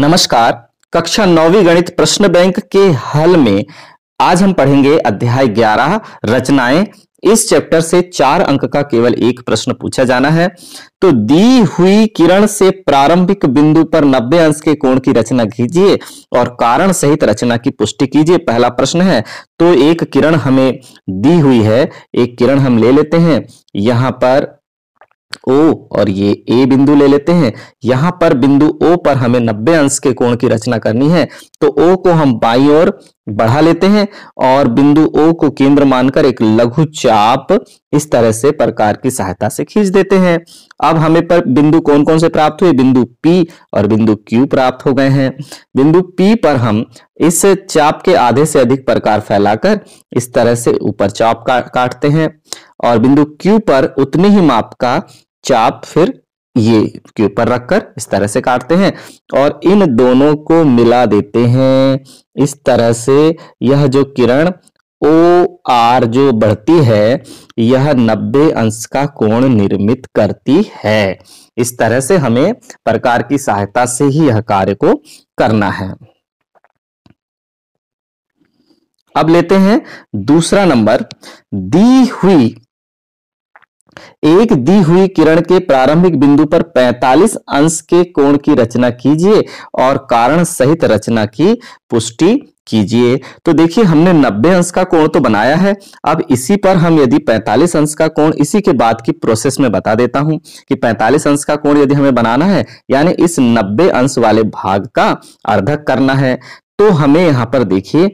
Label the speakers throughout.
Speaker 1: नमस्कार कक्षा नौवीं गणित प्रश्न बैंक के हल में आज हम पढ़ेंगे अध्याय 11 रचनाएं इस चैप्टर से चार अंक का केवल एक प्रश्न पूछा जाना है तो दी हुई किरण से प्रारंभिक बिंदु पर 90 अंश के कोण की रचना कीजिए और कारण सहित रचना की पुष्टि कीजिए पहला प्रश्न है तो एक किरण हमें दी हुई है एक किरण हम ले लेते हैं यहां पर ओ और ये ए बिंदु ले लेते हैं यहां पर बिंदु ओ पर हमें 90 अंश के कोण की रचना करनी है तो ओ को हम बाई और बढ़ा लेते हैं और बिंदु ओ को केंद्र मानकर एक लघु चाप इस तरह से प्रकार की सहायता से खींच देते हैं अब हमें पर बिंदु कौन कौन से प्राप्त हुए बिंदु P और बिंदु Q प्राप्त हो गए हैं बिंदु P पर हम इस चाप के आधे से अधिक प्रकार फैलाकर इस तरह से ऊपर चाप का, काटते हैं और बिंदु Q पर उतनी ही माप का चाप फिर ये के ऊपर रखकर इस तरह से काटते हैं और इन दोनों को मिला देते हैं इस तरह से यह जो किरण ओ आर जो बढ़ती है यह 90 अंश का कोण निर्मित करती है इस तरह से हमें प्रकार की सहायता से ही यह कार्य को करना है अब लेते हैं दूसरा नंबर दी हुई एक दी हुई किरण के प्रारंभिक बिंदु पर 45 अंश के कोण की रचना कीजिए और कारण सहित रचना की पुष्टि कीजिए तो देखिए हमने 90 अंश का कोण तो बनाया है अब इसी पर हम यदि 45 अंश का कोण इसी के बाद की प्रोसेस में बता देता हूं कि 45 अंश का कोण यदि हमें बनाना है यानी इस 90 अंश वाले भाग का अर्धक करना है तो हमें यहां पर देखिए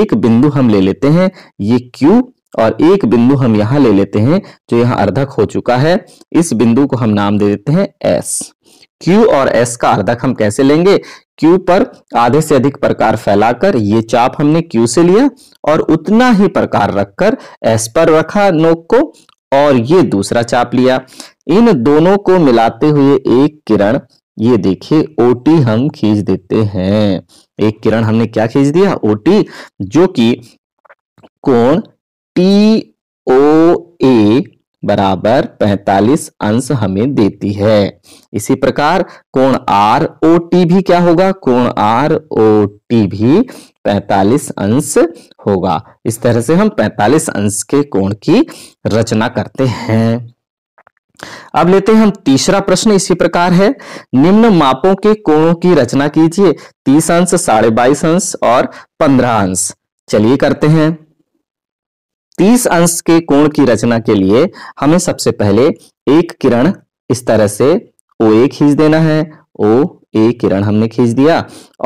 Speaker 1: एक बिंदु हम ले लेते हैं ये क्यू और एक बिंदु हम यहाँ ले लेते हैं जो यहाँ अर्धक हो चुका है इस बिंदु को हम नाम दे देते हैं एस क्यू और एस का अर्धक हम कैसे लेंगे क्यू पर आधे से अधिक प्रकार फैलाकर ये चाप हमने क्यू से लिया और उतना ही प्रकार रखकर एस पर रखा नोक को और ये दूसरा चाप लिया इन दोनों को मिलाते हुए एक किरण ये देखिए ओटी हम खींच देते हैं एक किरण हमने क्या खींच दिया ओटी जो कि कोण टी ओ ए बराबर 45 अंश हमें देती है इसी प्रकार कोण आर ओ टी भी क्या होगा कोण आर ओ टी भी 45 अंश होगा इस तरह से हम 45 अंश के कोण की रचना करते हैं अब लेते हैं हम तीसरा प्रश्न इसी प्रकार है निम्न मापों के कोणों की रचना कीजिए तीस अंश साढ़े बाईस अंश और पंद्रह अंश चलिए करते हैं 30 अंश के कोण की रचना के लिए हमें सबसे पहले एक किरण इस तरह से ओ ए खींच देना है ओ ए किरण हमने खींच दिया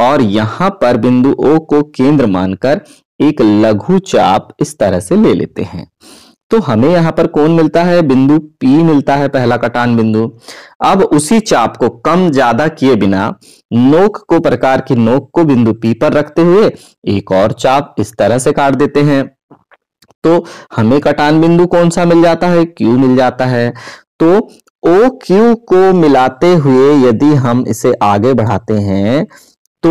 Speaker 1: और यहां पर बिंदु ओ को केंद्र मानकर एक लघु चाप इस तरह से ले लेते हैं तो हमें यहां पर कौन मिलता है बिंदु P मिलता है पहला कटान बिंदु अब उसी चाप को कम ज्यादा किए बिना नोक को प्रकार की नोक को बिंदु P पर रखते हुए एक और चाप इस तरह से काट देते हैं तो हमें कटान बिंदु कौन सा मिल जाता है क्यू मिल जाता है तो ओ क्यू को मिलाते हुए यदि हम इसे आगे बढ़ाते हैं तो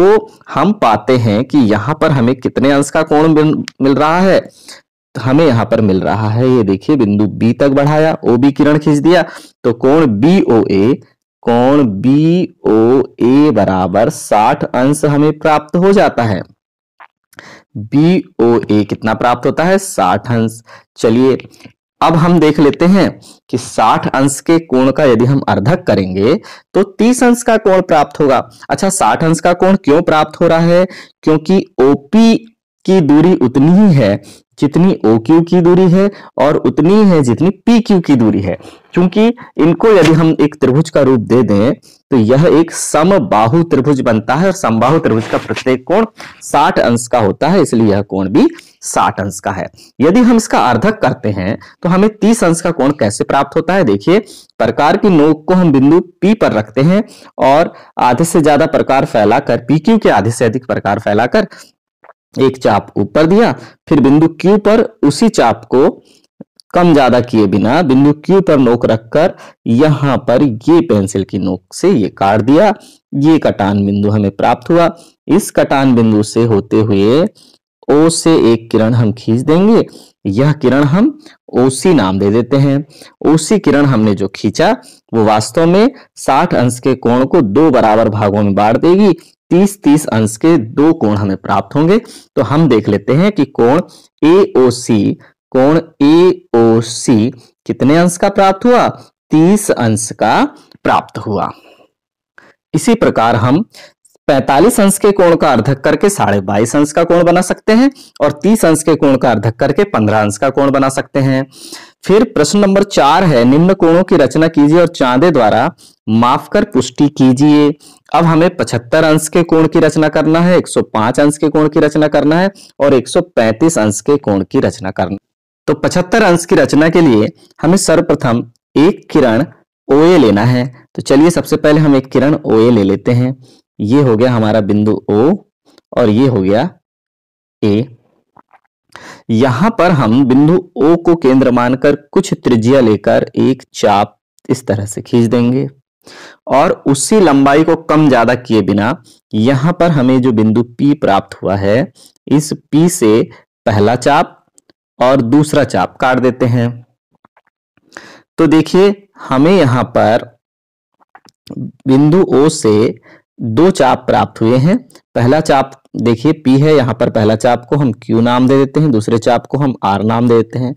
Speaker 1: हम पाते हैं कि यहां पर हमें कितने अंश का कोण मिल रहा है हमें यहाँ पर मिल रहा है ये देखिए बिंदु बी तक बढ़ाया ओ बी किरण खींच दिया तो कोण बी ओ ए कोण बी ओ ए बराबर साठ अंश हमें प्राप्त हो जाता है बी ओ ए कितना प्राप्त होता है साठ अंश चलिए अब हम देख लेते हैं कि साठ अंश के कोण का यदि हम अर्धक करेंगे तो तीस अंश का कोण प्राप्त होगा अच्छा साठ अंश का कोण क्यों प्राप्त हो रहा है क्योंकि ओपी की दूरी उतनी ही है जितनी ओ क्यू की दूरी है और उतनी है जितनी पी क्यू की दूरी है क्योंकि इनको यदि हम एक त्रिभुज का रूप दे दें तो यह एक समबाहु त्रिभुज बनता है और समबाहु त्रिभुज का प्रत्येक कोण 60 अंश का होता है इसलिए यह कोण भी 60 अंश का है यदि हम इसका अर्धक करते हैं तो हमें 30 अंश का कोण कैसे प्राप्त होता है देखिए प्रकार की नोक को हम बिंदु P पर रखते हैं और आधे से ज्यादा प्रकार फैलाकर पी क्यू के आधे से अधिक प्रकार फैलाकर एक चाप ऊपर दिया फिर बिंदु Q पर उसी चाप को कम ज्यादा किए बिना बिंदु Q पर नोक रखकर यहां पर ये पेंसिल की नोक से ये काट दिया ये कटान बिंदु हमें प्राप्त हुआ इस कटान बिंदु से होते हुए ओ से एक किरण हम खींच देंगे यह किरण हम ओसी नाम दे देते हैं ओसी किरण हमने जो खींचा वो वास्तव में 60 अंश के कोण को दो बराबर भागों में बांट देगी तीस तीस अंश के दो कोण हमें प्राप्त होंगे तो हम देख लेते हैं कि कोण सी कोण सी कितने अंश का प्राप्त हुआ तीस अंश का प्राप्त हुआ इसी प्रकार हम 45 अंश के कोण का अर्धक करके साढ़े बाईस अंश का कोण बना सकते हैं और 30 अंश के कोण का अर्धक करके 15 अंश का कोण बना सकते हैं फिर प्रश्न नंबर चार है निम्न कोणों की रचना कीजिए और चांदे द्वारा माफ कर पुष्टि कीजिए अब हमें 75 अंश के कोण की रचना करना है 105 अंश के कोण की रचना करना है और 135 अंश के कोण की रचना करना तो 75 अंश की रचना के लिए हमें सर्वप्रथम एक किरण ओए लेना है तो चलिए सबसे पहले हम एक किरण ओए ले लेते हैं ये हो गया हमारा बिंदु ओ और ये हो गया ए यहां पर हम बिंदु ओ को केंद्र मानकर कुछ त्रिज्या लेकर एक चाप इस तरह से खींच देंगे और उसी लंबाई को कम ज्यादा किए बिना यहां पर हमें जो बिंदु P प्राप्त हुआ है इस P से पहला चाप और दूसरा चाप काट देते हैं तो देखिए हमें यहां पर बिंदु O से दो चाप प्राप्त हुए हैं पहला चाप देखिए पी है यहाँ पर पहला चाप को हम क्यू नाम दे देते हैं दूसरे चाप को हम आर नाम दे देते हैं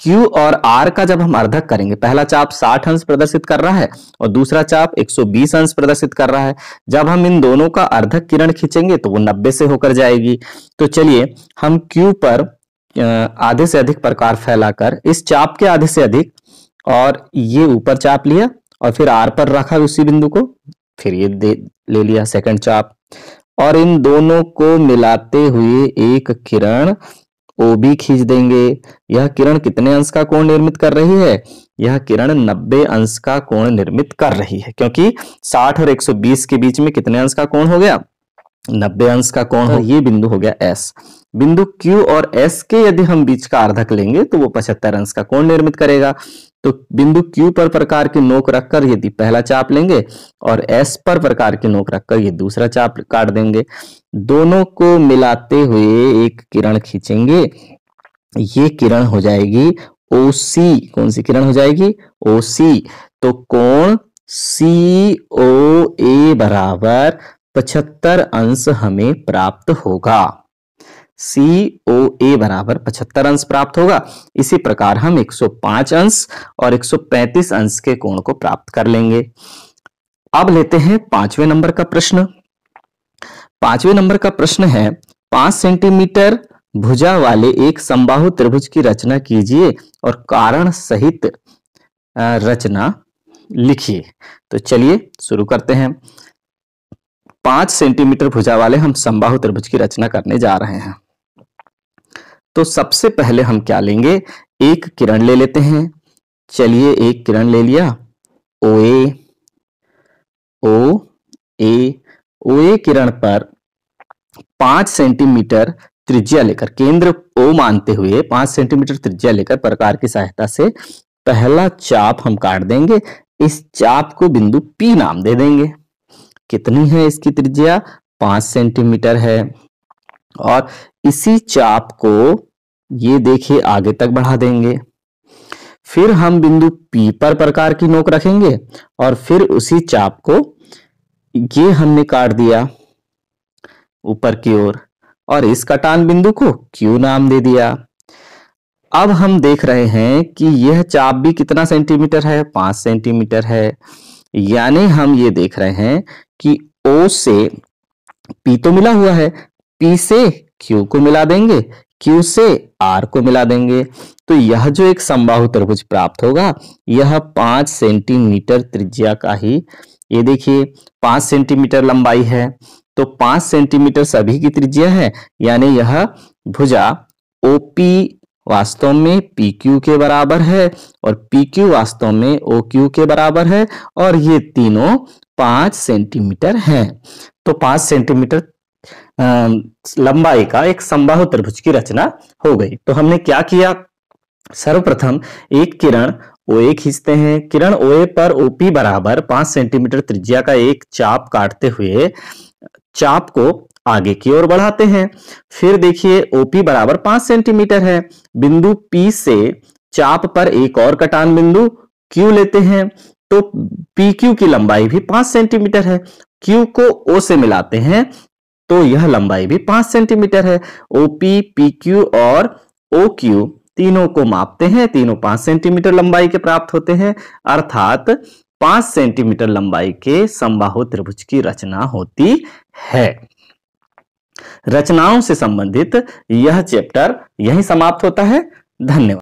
Speaker 1: क्यू और आर का जब हम अर्धक करेंगे पहला चाप 60 अंश प्रदर्शित कर रहा है और दूसरा चाप 120 अंश प्रदर्शित कर रहा है जब हम इन दोनों का अर्धक किरण खींचेंगे तो वो 90 से होकर जाएगी तो चलिए हम क्यू पर आधे से अधिक प्रकार फैलाकर इस चाप के आधे से अधिक और ये ऊपर चाप लिया और फिर आर पर रखा उसी बिंदु को फिर ये दे ले लिया सेकंड चाप और इन दोनों को मिलाते हुए एक किरण ओ भी खींच देंगे यह किरण कितने अंश का कोण निर्मित कर रही है यह किरण 90 अंश का कोण निर्मित कर रही है क्योंकि 60 और 120 के बीच में कितने अंश का कोण हो गया 90 अंश का कोण हो हाँ। ये बिंदु हो गया एस बिंदु Q और S के यदि हम बीच का अर्धक लेंगे तो वो पचहत्तर अंश का कोण निर्मित करेगा तो बिंदु Q पर प्रकार की नोक रखकर यदि पहला चाप लेंगे और S पर प्रकार की नोक रखकर ये दूसरा चाप काट देंगे दोनों को मिलाते हुए एक किरण खींचेंगे ये किरण हो जाएगी OC कौन सी किरण हो जाएगी OC तो कोण सी ओ ए बराबर पचहत्तर अंश हमें प्राप्त होगा सी ओ ए बराबर पचहत्तर अंश प्राप्त होगा इसी प्रकार हम 105 अंश और 135 अंश के कोण को प्राप्त कर लेंगे अब लेते हैं पांचवें नंबर का प्रश्न पांचवें नंबर का प्रश्न है पांच सेंटीमीटर भुजा वाले एक संबाहु त्रिभुज की रचना कीजिए और कारण सहित रचना लिखिए तो चलिए शुरू करते हैं पांच सेंटीमीटर भुजा वाले हम संबाहु त्रिभुज की रचना करने जा रहे हैं तो सबसे पहले हम क्या लेंगे एक किरण ले लेते हैं चलिए एक किरण ले लिया ओ ए ओ ए ओ ए किरण पर पांच सेंटीमीटर त्रिज्या लेकर केंद्र ओ मानते हुए पांच सेंटीमीटर त्रिज्या लेकर प्रकार की सहायता से पहला चाप हम काट देंगे इस चाप को बिंदु पी नाम दे देंगे कितनी है इसकी त्रिज्या पांच सेंटीमीटर है और इसी चाप को ये देखिए आगे तक बढ़ा देंगे फिर हम बिंदु P पर प्रकार की नोक रखेंगे और फिर उसी चाप को ये हमने काट दिया ऊपर की ओर और इस कटान बिंदु को Q नाम दे दिया अब हम देख रहे हैं कि यह चाप भी कितना सेंटीमीटर है पांच सेंटीमीटर है यानी हम ये देख रहे हैं कि O से P तो मिला हुआ है P से Q को मिला देंगे क्यू से आर को मिला देंगे तो यह जो एक संबाहु त्रिभुज प्राप्त होगा यह पांच सेंटीमीटर त्रिज्या का ही ये देखिए पांच सेंटीमीटर लंबाई है तो पांच सेंटीमीटर सभी की त्रिज्या है यानी यह भुजा ओपी वास्तव में पी क्यू के बराबर है और पी क्यू वास्तव में ओ क्यू के बराबर है और ये तीनों पांच सेंटीमीटर हैं तो पांच सेंटीमीटर लंबाई का एक संबाहु त्रिभुज की रचना हो गई तो हमने क्या किया सर्वप्रथम एक किरण ओए खींचते हैं किरण ओए पर ओपी बराबर पांच सेंटीमीटर त्रिज्या का एक चाप काटते हुए चाप को आगे की ओर बढ़ाते हैं फिर देखिए ओपी बराबर पांच सेंटीमीटर है बिंदु पी से चाप पर एक और कटान बिंदु क्यू लेते हैं तो पी क्यू की लंबाई भी पांच सेंटीमीटर है क्यू को ओ से मिलाते हैं तो यह लंबाई भी पांच सेंटीमीटर है ओपी पी क्यू और ओ क्यू तीनों को मापते हैं तीनों पांच सेंटीमीटर लंबाई के प्राप्त होते हैं अर्थात पांच सेंटीमीटर लंबाई के संबाहु त्रिभुज की रचना होती है रचनाओं से संबंधित यह चैप्टर यही समाप्त होता है धन्यवाद